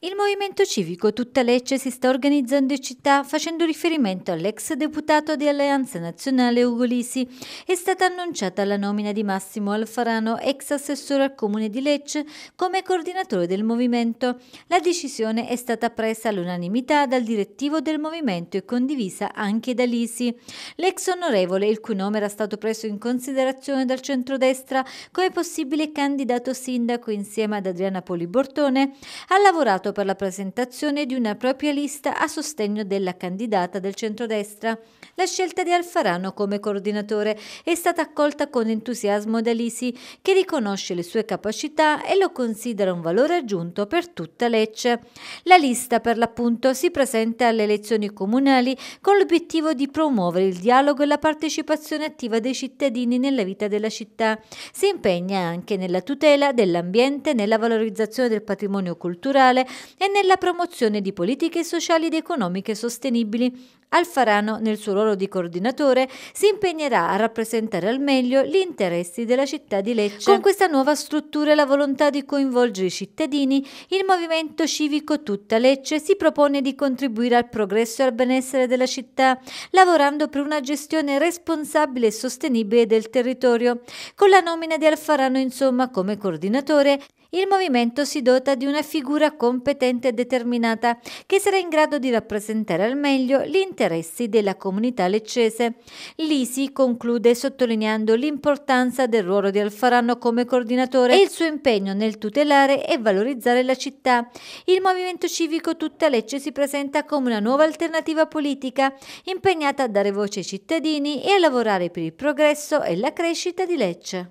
Il Movimento Civico Tutta Lecce si sta organizzando in città facendo riferimento all'ex deputato di Alleanza Nazionale Ugo Lisi. È stata annunciata la nomina di Massimo Alfarano, ex assessore al Comune di Lecce, come coordinatore del movimento. La decisione è stata presa all'unanimità dal direttivo del movimento e condivisa anche da Lisi. L'ex onorevole, il cui nome era stato preso in considerazione dal centrodestra come possibile candidato sindaco insieme ad Adriana Polibortone, ha lavorato convocato per la presentazione di una propria lista a sostegno della candidata del centrodestra. La scelta di Alfarano come coordinatore è stata accolta con entusiasmo da Lisi, che riconosce le sue capacità e lo considera un valore aggiunto per tutta Lecce. La lista, per l'appunto, si presenta alle elezioni comunali con l'obiettivo di promuovere il dialogo e la partecipazione attiva dei cittadini nella vita della città. Si impegna anche nella tutela dell'ambiente, nella valorizzazione del patrimonio culturale, e nella promozione di politiche sociali ed economiche sostenibili. Alfarano, nel suo ruolo di coordinatore, si impegnerà a rappresentare al meglio gli interessi della città di Lecce. Con questa nuova struttura e la volontà di coinvolgere i cittadini, il movimento civico Tutta Lecce si propone di contribuire al progresso e al benessere della città, lavorando per una gestione responsabile e sostenibile del territorio. Con la nomina di Alfarano, insomma, come coordinatore, il movimento si dota di una figura competente competente e determinata che sarà in grado di rappresentare al meglio gli interessi della comunità leccese. Lisi conclude sottolineando l'importanza del ruolo di Alfarano come coordinatore e il suo impegno nel tutelare e valorizzare la città. Il movimento civico Tutta Lecce si presenta come una nuova alternativa politica impegnata a dare voce ai cittadini e a lavorare per il progresso e la crescita di Lecce.